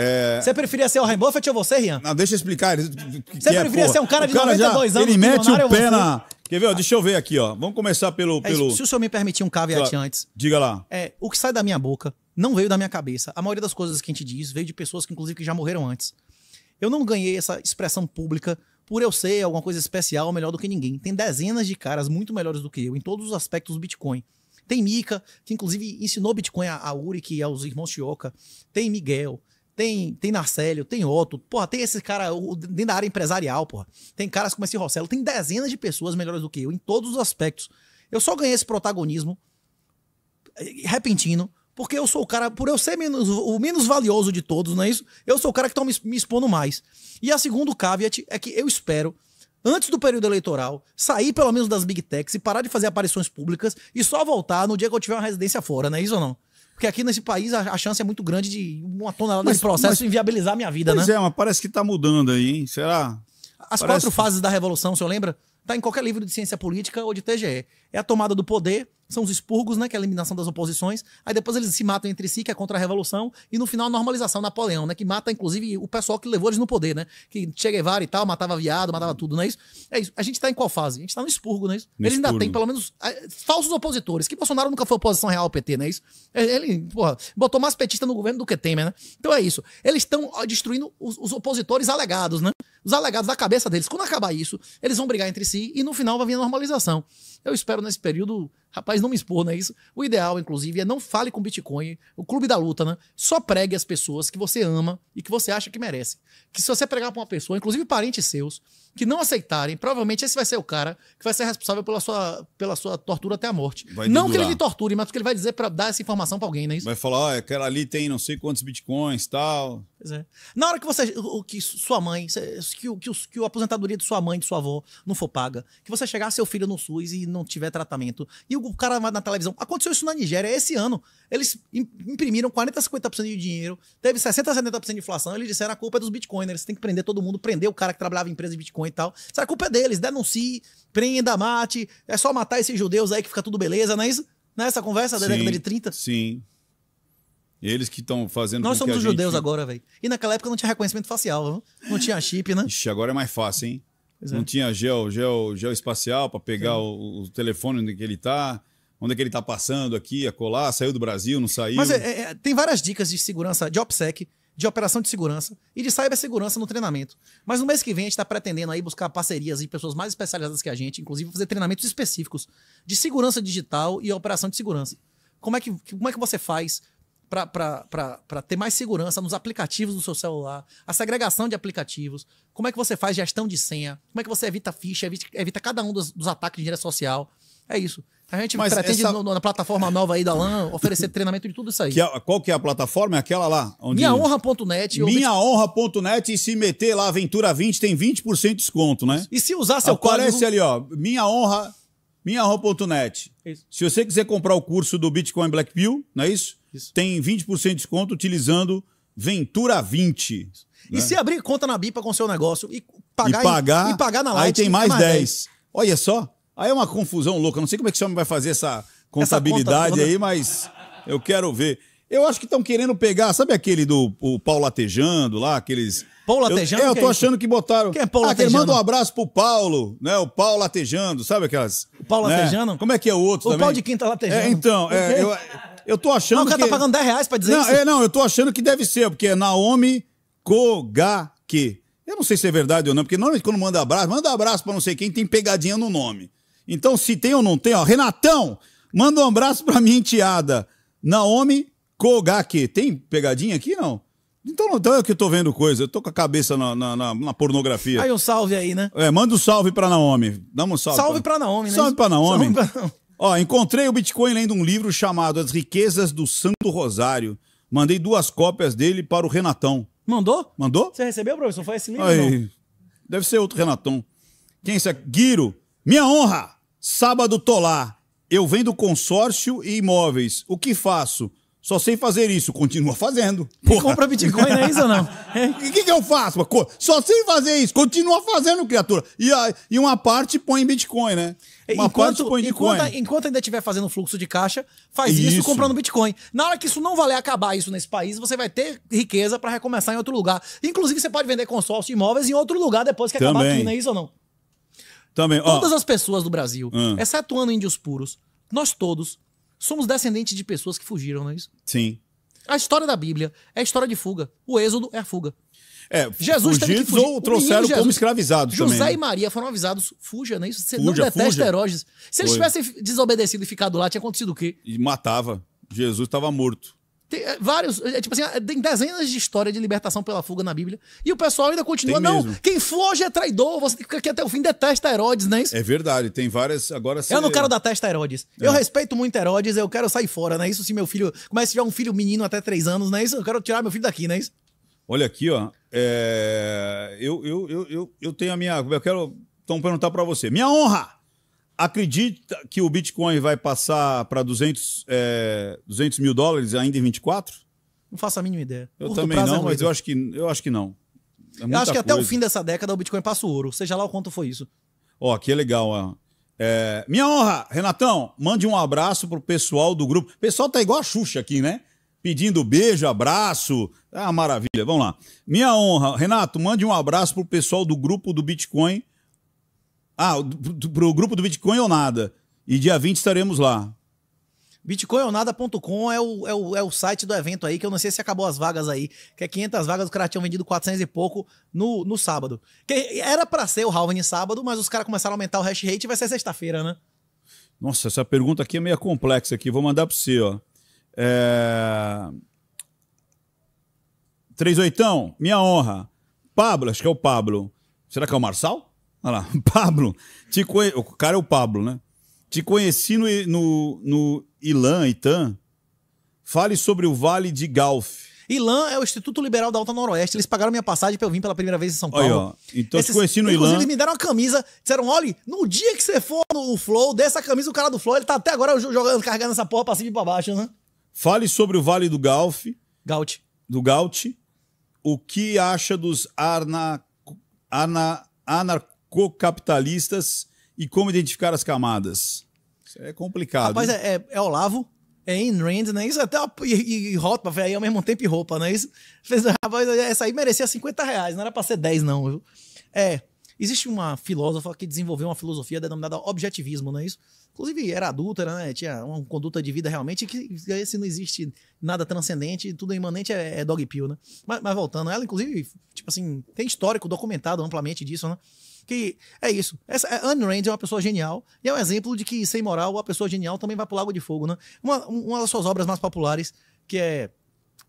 É... Você preferia ser o Warren Buffett ou você, Rian? Não, deixa eu explicar. Você é, preferia ser um cara de cara 92 já, anos? Ele mete o pé na. Quer ver? Deixa eu ver aqui, ó. Vamos começar pelo. É, pelo... se o senhor me permitir um caveat antes. Diga lá. É, o que sai da minha boca não veio da minha cabeça. A maioria das coisas que a gente diz veio de pessoas que, inclusive, que já morreram antes. Eu não ganhei essa expressão pública por eu ser alguma coisa especial, melhor do que ninguém. Tem dezenas de caras muito melhores do que eu em todos os aspectos do Bitcoin. Tem Mika, que inclusive ensinou Bitcoin a, Uri, que aos é irmãos Chioca. Tem Miguel tem, tem Narcélio, tem Otto, porra, tem esse cara dentro da área empresarial, porra. Tem caras como esse Rossello, tem dezenas de pessoas melhores do que eu em todos os aspectos. Eu só ganhei esse protagonismo eh, repentino porque eu sou o cara, por eu ser menos, o menos valioso de todos, não é isso? Eu sou o cara que estão tá me, me expondo mais. E a segunda caveat é que eu espero antes do período eleitoral, sair pelo menos das big techs e parar de fazer aparições públicas e só voltar no dia que eu tiver uma residência fora, não é isso ou não? Porque aqui nesse país a, a chance é muito grande de uma tonelada mas, de processo mas, inviabilizar a minha vida, pois né? Pois é, mas parece que tá mudando aí, hein? Será? As parece... quatro fases da revolução, o senhor lembra? Tá em qualquer livro de ciência política ou de TGE. É a tomada do poder, são os expurgos, né, que é a eliminação das oposições. Aí depois eles se matam entre si, que é contra a revolução, e no final a normalização, Napoleão, né, que mata inclusive o pessoal que levou eles no poder, né? Que Che Guevara e tal, matava viado, matava tudo, não é isso? É isso. A gente tá em qual fase? A gente tá no expurgo, né? é ele ainda tem pelo menos é, falsos opositores, que Bolsonaro nunca foi oposição real ao PT, não é isso? É, ele, porra, botou mais petista no governo do que Temer, né? Então é isso. Eles estão destruindo os, os opositores alegados, né? Os alegados da cabeça deles. Quando acabar isso, eles vão brigar entre si e no final vai vir a normalização. Eu espero nesse período Rapaz, não me expor, não é isso? O ideal, inclusive, é não fale com Bitcoin, o clube da luta, né? Só pregue as pessoas que você ama e que você acha que merece. Que se você pregar pra uma pessoa, inclusive parentes seus, que não aceitarem, provavelmente esse vai ser o cara que vai ser responsável pela sua, pela sua tortura até a morte. Vai não dedurar. que ele lhe torture, mas porque ele vai dizer para dar essa informação para alguém, não é isso? Vai falar, ó, aquela ali tem não sei quantos bitcoins tal. Pois é. Na hora que você. O, que sua mãe. Que, o, que, que a aposentadoria de sua mãe, de sua avó, não for paga. Que você chegar seu filho no SUS e não tiver tratamento. E o cara vai na televisão. Aconteceu isso na Nigéria esse ano. Eles imprimiram 40, 50% de dinheiro. Teve 60, 70% de inflação. Eles disseram a culpa é dos bitcoiners. Tem que prender todo mundo. Prender o cara que trabalhava em empresa de bitcoin e tal. Isso a culpa é deles. Denuncie, prenda, mate. É só matar esses judeus aí que fica tudo beleza, não é isso? Nessa é conversa da sim, década de 30? Sim. Eles que estão fazendo. Nós somos judeus agora, velho. E naquela época não tinha reconhecimento facial, não tinha chip, né? Ixi, agora é mais fácil, hein? É. Não tinha gel, gel, gel espacial para pegar o, o, telefone onde que ele tá, onde é que ele tá passando aqui, a colar, saiu do Brasil, não saiu. Mas é, é, é, tem várias dicas de segurança, de OPSEC, de operação de segurança e de cibersegurança no treinamento. Mas no mês que vem a gente está pretendendo aí buscar parcerias e pessoas mais especializadas que a gente, inclusive fazer treinamentos específicos de segurança digital e operação de segurança. Como é que, como é que você faz para ter mais segurança nos aplicativos do seu celular, a segregação de aplicativos, como é que você faz gestão de senha, como é que você evita ficha, evita, evita cada um dos, dos ataques de engenharia social. É isso. A gente Mas pretende essa... no, na plataforma nova aí da LAN oferecer treinamento de tudo isso aí. Que é, qual que é a plataforma? É aquela lá? Onde... Minhahonra.net e se meter lá Aventura 20 tem 20% de desconto, né? E se usar seu Aparece código... ali, ó, minhaonra, Se você quiser comprar o curso do Bitcoin Black Pill, não é isso? Isso. tem 20% de desconto utilizando Ventura 20. Né? E né? se abrir conta na BIPA com seu negócio e pagar, e pagar, e, e pagar na Light, aí tem é mais, mais 10. 10. Olha só, aí é uma confusão louca. Não sei como é que o homem vai fazer essa contabilidade essa aí, mas eu quero ver. Eu acho que estão querendo pegar, sabe aquele do o Paulo Latejando lá, aqueles. Paulo Latejando? Eu, é, eu tô é achando que botaram. Quem é Paulo ah, Latejando? Manda um abraço pro Paulo, né? O Paulo Latejando, sabe aquelas. O Paulo né? Latejando? Como é que é o outro o também? O de quinta Latejando. É, então, é, eu, eu tô achando. que Não, o cara tá que... tá pagando 10 reais pra dizer não, isso. É, não, eu tô achando que deve ser, porque é Naomi Kogaki. Eu não sei se é verdade ou não, porque normalmente quando manda abraço, manda abraço pra não sei quem, tem pegadinha no nome. Então, se tem ou não tem, ó, Renatão, manda um abraço pra minha enteada. Naomi Kogaki. Tem pegadinha aqui, não? Então, então é que eu tô vendo coisa, eu tô com a cabeça na, na, na, na pornografia. Aí um salve aí, né? É, manda um salve pra Naomi. Dá um salve. Salve pra, pra Naomi, né? Salve pra Naomi. Salve pra Naomi. Ó, encontrei o Bitcoin lendo um livro chamado As Riquezas do Santo Rosário. Mandei duas cópias dele para o Renatão. Mandou? Mandou? Você recebeu, professor? Foi esse livro? Aí. Não? Deve ser outro Renatão. Quem é esse aqui? Guiro. Minha honra! Sábado tô lá. Eu vendo consórcio e imóveis. O que faço? Só sei fazer isso, continua fazendo. Porra. E compra Bitcoin, não é isso ou não? O que, que eu faço? Só sei fazer isso, continua fazendo, criatura. E, a, e uma parte põe em Bitcoin, né? Uma enquanto, parte põe Bitcoin. Enquanto, enquanto ainda estiver fazendo fluxo de caixa, faz isso. isso comprando Bitcoin. Na hora que isso não valer acabar isso nesse país, você vai ter riqueza para recomeçar em outro lugar. Inclusive, você pode vender consórcio de imóveis em outro lugar depois que Também. acabar aqui, não é isso ou não? Também. Todas oh. as pessoas do Brasil, hum. Ah. excetuando índios puros, nós todos somos descendentes de pessoas que fugiram, não é isso? Sim. A história da Bíblia é a história de fuga. O Êxodo é a fuga. É, Jesus fugidos que fugir. ou trouxeram Jesus, como escravizados José também. José né? e Maria foram avisados, fuja, né? Isso, você fuja, não detesta fuja. Herodes. Se eles Foi. tivessem desobedecido e ficado lá, tinha acontecido o quê? E matava. Jesus estava morto. Tem é, vários, é, é, tipo assim, é, tem dezenas de histórias de libertação pela fuga na Bíblia. E o pessoal ainda continua, não, quem foge é traidor, você fica aqui até o fim, detesta Herodes, não é isso? É verdade, tem várias, agora... Se... Eu não quero dar testa a Herodes. É. Eu respeito muito Herodes, eu quero sair fora, não é isso? Se meu filho, começa se tiver um filho menino até três anos, não é isso? Eu quero tirar meu filho daqui, não é isso? Olha aqui, ó, é... eu, eu, eu, eu, eu tenho a minha, eu quero, então, perguntar para você, minha honra! Acredita que o Bitcoin vai passar para 200, é, 200 mil dólares ainda em 24? Não faço a mínima ideia. Eu Curto também é não, mas eu acho que, eu acho que não. É eu acho que coisa. até o fim dessa década o Bitcoin passa o ouro, seja lá o quanto foi isso. Ó, oh, que legal. Ó. É, minha honra, Renatão, mande um abraço pro pessoal do grupo. O pessoal tá igual a Xuxa aqui, né? Pedindo beijo, abraço. Ah, maravilha. Vamos lá. Minha honra, Renato, mande um abraço pro pessoal do grupo do Bitcoin ah, pro, o grupo do Bitcoin ou nada. E dia 20 estaremos lá. Bitcoinonada.com é o, é, o, é o site do evento aí, que eu não sei se acabou as vagas aí, que é 500 vagas, os caras tinham vendido 400 e pouco no, no sábado. Que era para ser o Halving sábado, mas os caras começaram a aumentar o hash rate e vai ser sexta-feira, né? Nossa, essa pergunta aqui é meio complexa aqui, vou mandar para você, ó. É... Três oitão, minha honra. Pablo, acho que é o Pablo. Será que é o Marçal? Olha lá, Pablo. Te conhe... O cara é o Pablo, né? Te conheci no, no, no Ilan, Itan. Fale sobre o Vale de Galf. Ilan é o Instituto Liberal da Alta Noroeste. Eles pagaram minha passagem para eu vir pela primeira vez em São Paulo. Aí, ó. Então Esses, te conheci no Ilan. Eles me deram uma camisa, disseram: olha, no dia que você for no Flow, dessa camisa, o cara do Flow, ele tá até agora jogando, carregando essa porra pra cima e pra baixo, né? Fale sobre o Vale do Galf. Gaut. Do Gaut. O que acha dos arna, arna, anar, cocapitalistas e como identificar as camadas. Isso é complicado. Rapaz, é, é, é, Olavo, é Ayn Rand, né? Isso é até uma, e, e roupa, velho, ao mesmo tempo e roupa, né? Isso, fez, rapaz, é, essa aí merecia 50 reais, não era para ser 10, não. Viu? É, existe uma filósofa que desenvolveu uma filosofia denominada objetivismo, não é isso? Inclusive, era adulta, né? Tinha uma conduta de vida realmente que esse não existe nada transcendente, tudo imanente é, é dog pill, né? Mas, mas voltando, ela, inclusive, tipo assim, tem histórico documentado amplamente disso, né? que é isso. Essa, a é, Anne Rand é uma pessoa genial e é um exemplo de que, sem moral, a pessoa genial também vai pular Lago de Fogo, né? Uma, uma das suas obras mais populares, que é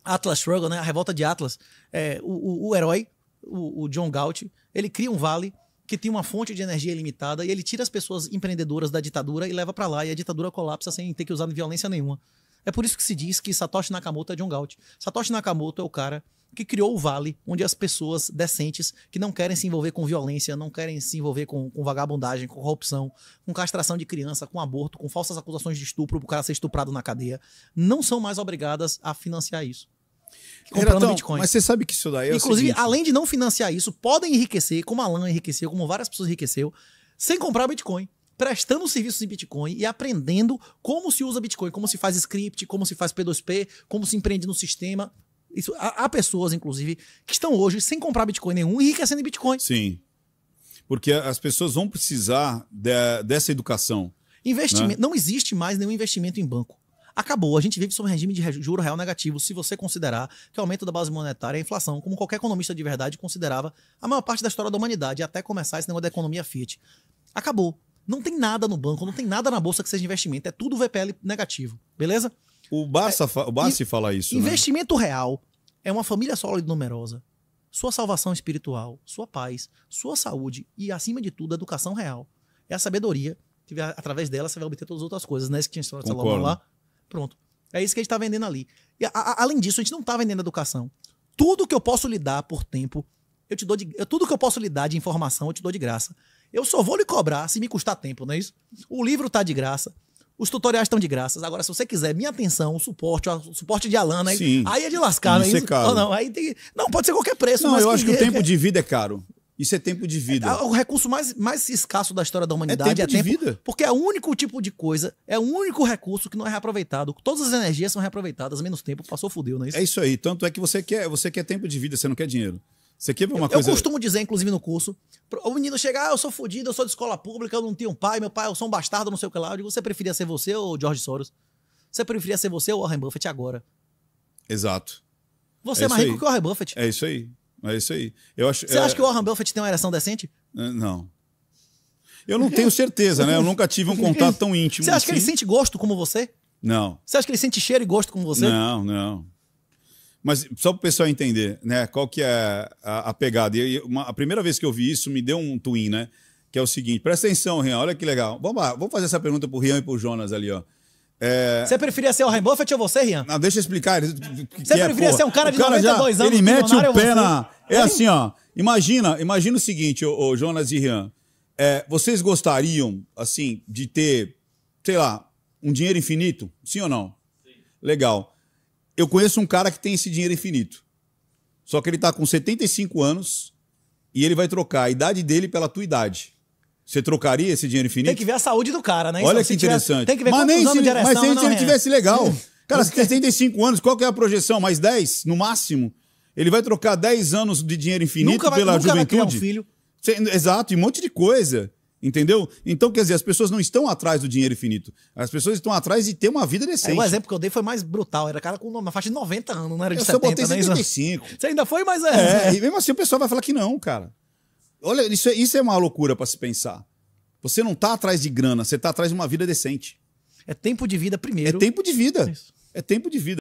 Atlas Struggle, né? A Revolta de Atlas, é, o, o, o herói, o, o John Galt, ele cria um vale que tem uma fonte de energia ilimitada e ele tira as pessoas empreendedoras da ditadura e leva para lá e a ditadura colapsa sem ter que usar violência nenhuma. É por isso que se diz que Satoshi Nakamoto é John Galt. Satoshi Nakamoto é o cara que criou o Vale, onde as pessoas decentes que não querem se envolver com violência, não querem se envolver com, com vagabundagem, com corrupção, com castração de criança, com aborto, com falsas acusações de estupro, o cara ser estuprado na cadeia, não são mais obrigadas a financiar isso. Comprando Bitcoin. Mas você sabe que isso daí é Inclusive, além de não financiar isso, podem enriquecer, como a Alan enriqueceu, como várias pessoas enriqueceu, sem comprar Bitcoin prestando serviços em Bitcoin e aprendendo como se usa Bitcoin, como se faz script, como se faz P2P, como se empreende no sistema, isso, há, há, pessoas, inclusive, que estão hoje sem comprar Bitcoin nenhum, enriquecendo em Bitcoin. Sim. Porque as pessoas vão precisar de, dessa educação. Investimento. Né? Não existe mais nenhum investimento em banco. Acabou. A gente vive sob um regime de juro real negativo, se você considerar que o aumento da base monetária é a inflação, como qualquer economista de verdade considerava a maior parte da história da humanidade, até começar esse negócio da economia Fiat. Acabou. Não tem nada no banco, não tem nada na bolsa que seja investimento, é tudo VPL negativo, beleza? O Bassi é, o fala isso. Né? Investimento né? real é uma família sólida e numerosa. Sua salvação espiritual, sua paz, sua saúde e, acima de tudo, a educação real. É a sabedoria que, através dela, você vai obter todas as outras coisas, né? Isso que a gente falou lá. Pronto. É isso que a gente está vendendo ali. E, a, a, além disso, a gente não está vendendo educação. Tudo que eu posso lhe dar por tempo, eu te dou de, eu, tudo que eu posso lhe dar de informação, eu te dou de graça. Eu só vou lhe cobrar se me custar tempo, não é isso? O livro está de graça. Os tutoriais estão de graça. Agora, se você quiser minha atenção, o suporte, o suporte de Alana, aí, aí é de lascar, né? Isso é caro. Não, aí tem, não, pode ser qualquer preço. Não, eu acho que, o tempo de vida é caro. Isso é tempo de é, vida. É, o recurso mais, mais escasso da história da humanidade é tempo, é tempo de vida. Porque é o único tipo de coisa, é o único recurso que não é reaproveitado. Todas as energias são reaproveitadas, menos tempo, passou, fudeu, não é isso? É isso aí. Tanto é que você quer, você quer tempo de vida, você não quer dinheiro. Você quer ver uma eu, coisa? Eu costumo dizer, inclusive no curso, o menino chega, ah, eu sou fodido, eu sou de escola pública, eu não tenho um pai, meu pai, eu sou um bastardo, não sei o que lá. Eu digo, você preferia ser você ou George Soros? Você preferia ser você ou Warren Buffett agora? Exato. Você é, é mais rico aí. que o Warren Buffett. É isso aí. É isso aí. Eu acho, você é... acha que o Warren Buffett tem uma ereção decente? Não. Eu não tenho certeza, né? Eu nunca tive um contato tão íntimo. Você acha assim. que ele assim. sente gosto como você? Não. Você acha que ele sente cheiro e gosto como você? Não, não. Mas só para o pessoal entender, né? Qual que é a, a pegada? E uma, a primeira vez que eu vi isso me deu um twin, né? Que é o seguinte, presta atenção, Rian, olha que legal. Vamos lá, vamos fazer essa pergunta para o Rian e para o Jonas ali, ó. É... Você preferia ser o Warren Buffett ou você, Rian? Não, deixa eu explicar. Você é, preferia ser um cara de o cara 92 já, anos? Ele mete o pé na... É assim, ó. Imagina, imagina o seguinte, ô, ô Jonas e Rian. É, vocês gostariam, assim, de ter, sei lá, um dinheiro infinito? Sim ou não? Sim. Legal. Eu conheço um cara que tem esse dinheiro infinito. Só que ele está com 75 anos e ele vai trocar a idade dele pela tua idade. Você trocaria esse dinheiro infinito? Tem que ver a saúde do cara, né? Olha então, que interessante. Tiver, tem que ver mas nem se, direção, Mas né, se ele tivesse legal. Cara, 75 anos, qual que é a projeção? Mais 10, no máximo? Ele vai trocar 10 anos de dinheiro infinito nunca vai, pela nunca juventude? Vai criar um filho. Cê, exato, e um monte de coisa. Entendeu? Então, quer dizer, as pessoas não estão atrás do dinheiro infinito. As pessoas estão atrás de ter uma vida decente. É, o exemplo que eu dei foi mais brutal. Era cara com uma faixa de 90 anos, não era de eu 70, botei 75. Né? Você ainda foi, mas é. é. E mesmo assim o pessoal vai falar que não, cara. Olha, isso é, isso é uma loucura para se pensar. Você não tá atrás de grana, você tá atrás de uma vida decente. É tempo de vida primeiro. É tempo de vida. Isso. É tempo de vida.